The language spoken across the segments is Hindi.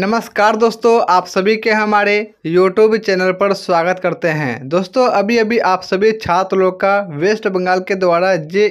नमस्कार दोस्तों आप सभी के हमारे यूट्यूब चैनल पर स्वागत करते हैं दोस्तों अभी अभी आप सभी छात्र लोग का वेस्ट बंगाल के द्वारा जे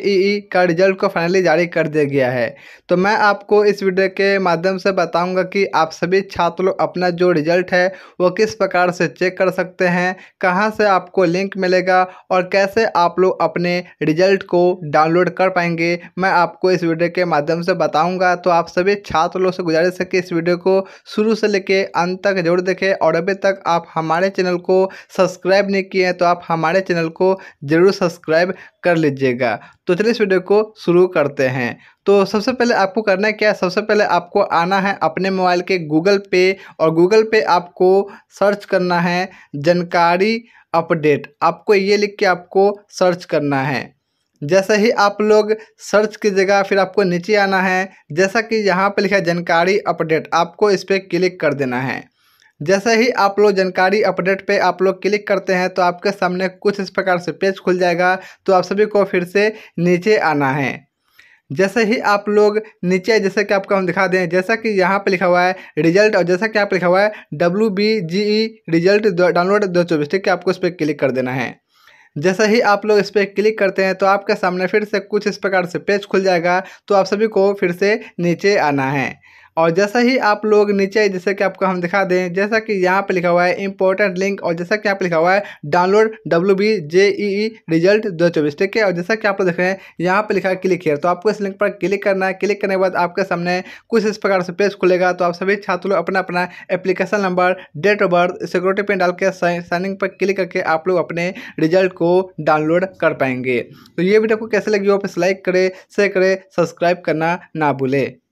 का रिजल्ट को फाइनली जारी कर दिया गया है तो मैं आपको इस वीडियो के माध्यम से बताऊंगा कि आप सभी छात्र लोग अपना जो रिजल्ट है वो किस प्रकार से चेक कर सकते हैं कहाँ से आपको लिंक मिलेगा और कैसे आप लोग अपने रिजल्ट को डाउनलोड कर पाएंगे मैं आपको इस वीडियो के माध्यम से बताऊँगा तो आप सभी छात्र लोग से गुजारिश है कि इस वीडियो को शुरू से लेके अंत तक जरूर देखें और अभी तक आप हमारे चैनल को सब्सक्राइब नहीं किए हैं तो आप हमारे चैनल को ज़रूर सब्सक्राइब कर लीजिएगा तो चलिए इस वीडियो को शुरू करते हैं तो सबसे पहले आपको करना है क्या है सबसे पहले आपको आना है अपने मोबाइल के गूगल पे और गूगल पे आपको सर्च करना है जानकारी अपडेट आपको ये लिख के आपको सर्च करना है जैसे ही आप लोग सर्च कीजिएगा फिर आपको नीचे आना है जैसा कि यहाँ पर लिखा है जानकारी अपडेट आपको इस पर क्लिक कर देना है जैसे ही आप लोग जानकारी अपडेट पे आप लोग क्लिक करते हैं तो आपके सामने कुछ इस प्रकार से पेज खुल जाएगा तो आप सभी को फिर से नीचे आना है जैसे ही आप लोग नीचे जैसे कि आपको हम दिखा दें जैसा कि यहाँ पे लिखा हुआ है रिजल्ट और जैसा कि आप लिखा हुआ है W B G E result download दो चौबीस ठीक है आपको उस पर क्लिक कर देना है जैसे ही आप लोग इस पर क्लिक करते हैं तो आपके सामने फिर से कुछ इस प्रकार से पेज खुल जाएगा तो आप सभी को फिर से नीचे आना है और जैसा ही आप लोग नीचे जैसे कि आपको हम दिखा दें जैसा कि यहाँ पे लिखा हुआ है इंपॉर्टेंट लिंक और जैसा कि यहाँ पे लिखा हुआ है download W B J E E result दो चौबीस ठीक है और जैसा कि आप लोग देख रहे हैं यहाँ पे लिखा है क्लिक हेयर तो आपको इस लिंक पर क्लिक करना है क्लिक करने के बाद आपके सामने कुछ इस प्रकार से पेज खुलेगा तो आप सभी छात्र लोग अपना अपना application number date of birth security pin डाल के साइनिंग पर क्लिक करके आप लोग अपने रिजल्ट को डाउनलोड कर पाएंगे तो ये वीडियो को कैसे लगी हो आप इस लाइक करें शेयर करें सब्सक्राइब करना ना भूलें